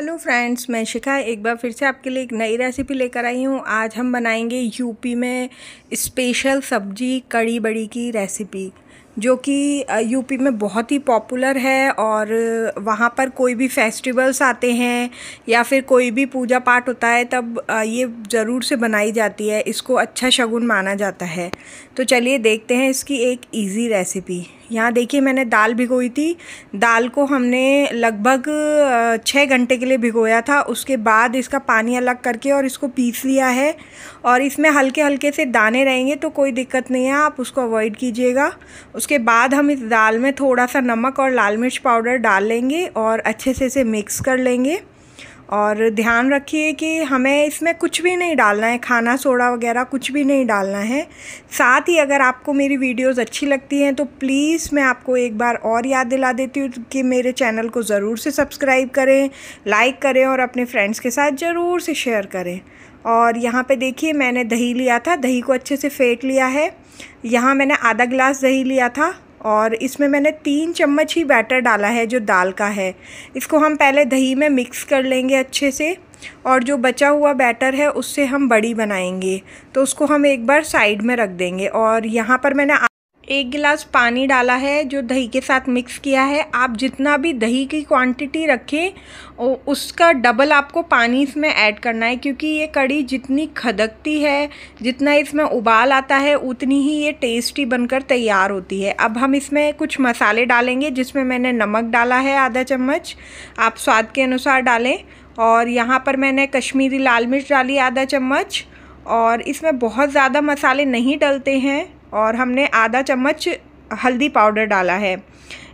hello friends मैं शिखा एक बार फिर से आपके लिए एक नई रेसिपी लेकर आई हूँ आज हम बनाएंगे यूपी में स्पेशल सब्जी कड़ी बड़ी की रेसिपी जो कि यूपी में बहुत ही पॉपुलर है और वहाँ पर कोई भी फेस्टिवल्स आते हैं या फिर कोई भी पूजा पाठ होता है तब ये ज़रूर से बनाई जाती है इसको अच्छा शगुन माना जाता है तो चलिए देखते हैं इसकी एक इजी रेसिपी यहाँ देखिए मैंने दाल भिगोई थी दाल को हमने लगभग छः घंटे के लिए भिगोया था उसके बाद इसका पानी अलग करके और इसको पीस लिया है और इसमें हल्के हल्के से दाने रहेंगे तो कोई दिक्कत नहीं है आप उसको अवॉइड कीजिएगा उसके बाद हम इस दाल में थोड़ा सा नमक और लाल मिर्च पाउडर डाल लेंगे और अच्छे से इसे मिक्स कर लेंगे और ध्यान रखिए कि हमें इसमें कुछ भी नहीं डालना है खाना सोडा वगैरह कुछ भी नहीं डालना है साथ ही अगर आपको मेरी वीडियोस अच्छी लगती हैं तो प्लीज़ मैं आपको एक बार और याद दिला देती हूँ कि मेरे चैनल को ज़रूर से सब्सक्राइब करें लाइक करें और अपने फ्रेंड्स के साथ ज़रूर से शेयर करें और यहाँ पे देखिए मैंने दही लिया था दही को अच्छे से फेंट लिया है यहाँ मैंने आधा गिलास दही लिया था और इसमें मैंने तीन चम्मच ही बैटर डाला है जो दाल का है इसको हम पहले दही में मिक्स कर लेंगे अच्छे से और जो बचा हुआ बैटर है उससे हम बड़ी बनाएंगे तो उसको हम एक बार साइड में रख देंगे और यहाँ पर मैंने एक गिलास पानी डाला है जो दही के साथ मिक्स किया है आप जितना भी दही की क्वांटिटी रखें उसका डबल आपको पानी इसमें ऐड करना है क्योंकि ये कड़ी जितनी खदकती है जितना इसमें उबाल आता है उतनी ही ये टेस्टी बनकर तैयार होती है अब हम इसमें कुछ मसाले डालेंगे जिसमें मैंने नमक डाला है आधा चम्मच आप स्वाद के अनुसार डालें और यहाँ पर मैंने कश्मीरी लाल मिर्च डाली आधा चम्मच और इसमें बहुत ज़्यादा मसाले नहीं डलते हैं और हमने आधा चम्मच हल्दी पाउडर डाला है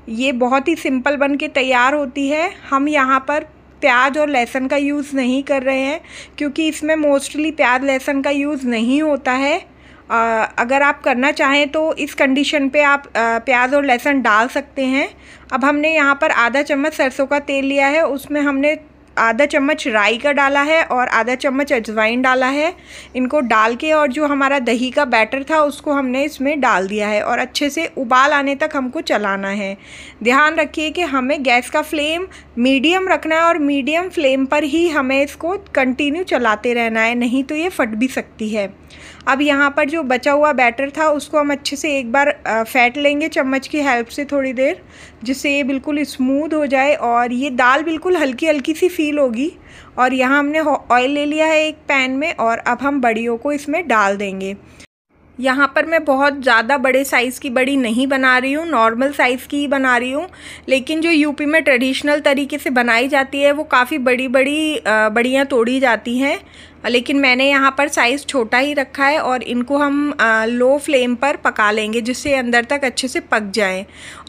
ये बहुत ही सिंपल बन के तैयार होती है हम यहाँ पर प्याज और लहसुन का यूज़ नहीं कर रहे हैं क्योंकि इसमें मोस्टली प्याज लहसुन का यूज़ नहीं होता है आ, अगर आप करना चाहें तो इस कंडीशन पे आप आ, प्याज और लहसुन डाल सकते हैं अब हमने यहाँ पर आधा चम्मच सरसों का तेल लिया है उसमें हमने आधा चम्मच राई का डाला है और आधा चम्मच अजवाइन डाला है इनको डाल के और जो हमारा दही का बैटर था उसको हमने इसमें डाल दिया है और अच्छे से उबाल आने तक हमको चलाना है ध्यान रखिए कि हमें गैस का फ्लेम मीडियम रखना है और मीडियम फ्लेम पर ही हमें इसको कंटिन्यू चलाते रहना है नहीं तो ये फट भी सकती है अब यहाँ पर जो बचा हुआ बैटर था उसको हम अच्छे से एक बार फैट लेंगे चम्मच की हेल्प से थोड़ी देर जिससे ये बिल्कुल स्मूद हो जाए और ये दाल बिल्कुल हल्की हल्की सी फील होगी और यहाँ हमने ऑयल ले लिया है एक पैन में और अब हम बड़ियों को इसमें डाल देंगे यहाँ पर मैं बहुत ज़्यादा बड़े साइज़ की बड़ी नहीं बना रही हूँ नॉर्मल साइज़ की ही बना रही हूँ लेकिन जो यूपी में ट्रेडिशनल तरीके से बनाई जाती है वो काफ़ी बड़ी बड़ी बड़ियाँ तोड़ी जाती हैं लेकिन मैंने यहाँ पर साइज़ छोटा ही रखा है और इनको हम लो फ्लेम पर पका लेंगे जिससे अंदर तक अच्छे से पक जाएं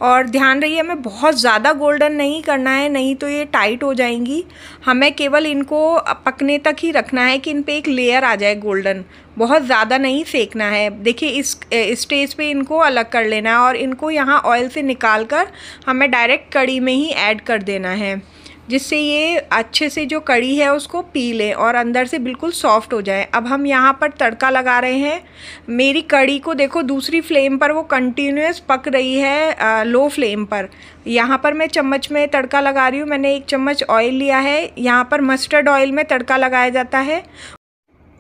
और ध्यान रही हमें बहुत ज़्यादा गोल्डन नहीं करना है नहीं तो ये टाइट हो जाएंगी हमें केवल इनको पकने तक ही रखना है कि इन पर एक लेयर आ जाए गोल्डन बहुत ज़्यादा नहीं फेंकना है देखिए इस स्टेज पे इनको अलग कर लेना है और इनको यहाँ ऑयल से निकाल कर हमें डायरेक्ट कड़ी में ही ऐड कर देना है जिससे ये अच्छे से जो कड़ी है उसको पी लें और अंदर से बिल्कुल सॉफ्ट हो जाए अब हम यहाँ पर तड़का लगा रहे हैं मेरी कड़ी को देखो दूसरी फ्लेम पर वो कंटिन्यूस पक रही है आ, लो फ्लेम पर यहाँ पर मैं चम्मच में तड़का लगा रही हूँ मैंने एक चम्मच ऑयल लिया है यहाँ पर मस्टर्ड ऑयल में तड़का लगाया जाता है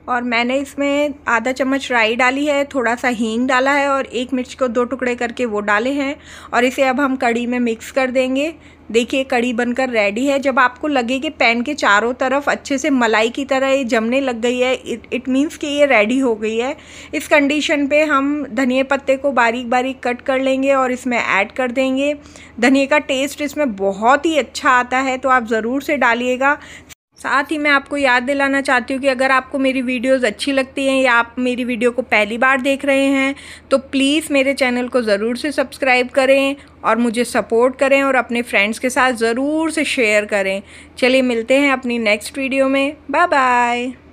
और मैंने इसमें आधा चम्मच राई डाली है थोड़ा सा हींग डाला है और एक मिर्च को दो टुकड़े करके वो डाले हैं और इसे अब हम कड़ी में मिक्स कर देंगे देखिए कड़ी बनकर रेडी है जब आपको लगे कि पैन के चारों तरफ अच्छे से मलाई की तरह ये जमने लग गई है इट इट मीन्स कि ये रेडी हो गई है इस कंडीशन पे हम धनिए पत्ते को बारीक बारीक कट कर लेंगे और इसमें ऐड कर देंगे धनिए का टेस्ट इसमें बहुत ही अच्छा आता है तो आप ज़रूर से डालिएगा साथ ही मैं आपको याद दिलाना चाहती हूँ कि अगर आपको मेरी वीडियोस अच्छी लगती हैं या आप मेरी वीडियो को पहली बार देख रहे हैं तो प्लीज़ मेरे चैनल को ज़रूर से सब्सक्राइब करें और मुझे सपोर्ट करें और अपने फ्रेंड्स के साथ ज़रूर से शेयर करें चलिए मिलते हैं अपनी नेक्स्ट वीडियो में बाय बाय